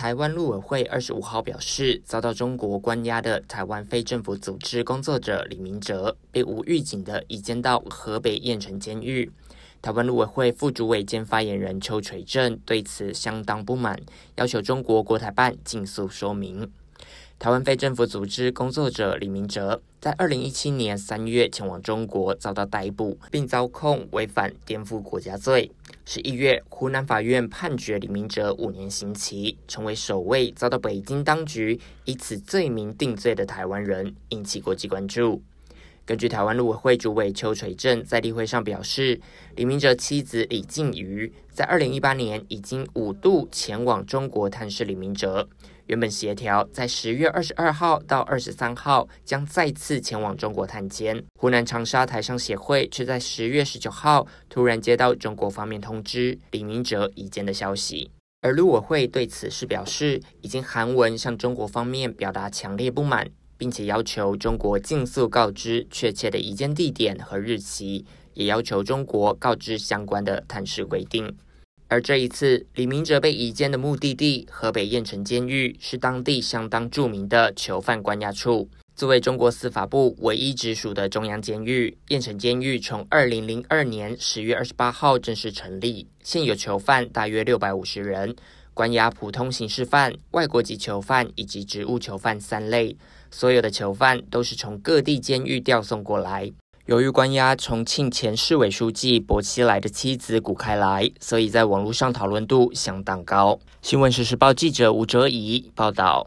台湾陆委会二十五号表示，遭到中国关押的台湾非政府组织工作者李明哲被无预警的移监到河北燕城监狱。台湾陆委会副主委兼发言人邱垂正对此相当不满，要求中国国台办尽速说明。台湾非政府组织工作者李明哲在二零一七年三月前往中国遭到逮捕，并遭控违反颠覆国家罪。十一月，湖南法院判决李明哲五年刑期，成为首位遭到北京当局以此罪名定罪的台湾人，引起国际关注。根据台湾陆委会主委邱垂正在例会上表示，李明哲妻子李静瑜在二零一八年已经五度前往中国探视李明哲。原本协调在十月二十二号到二十三号将再次前往中国探监，湖南长沙台商协会却在十月十九号突然接到中国方面通知李明哲移监的消息，而陆委会对此事表示已经韩文向中国方面表达强烈不满，并且要求中国尽速告知确切的移监地点和日期，也要求中国告知相关的探视规定。而这一次，李明哲被移监的目的地——河北燕城监狱，是当地相当著名的囚犯关押处。作为中国司法部唯一直属的中央监狱，燕城监狱从二零零二年十月二十八号正式成立，现有囚犯大约六百五十人，关押普通刑事犯、外国籍囚犯以及职务囚犯三类。所有的囚犯都是从各地监狱调送过来。由于关押重庆前市委书记薄熙来的妻子谷开来，所以在网络上讨论度相当高。新闻实时报记者吴哲仪报道。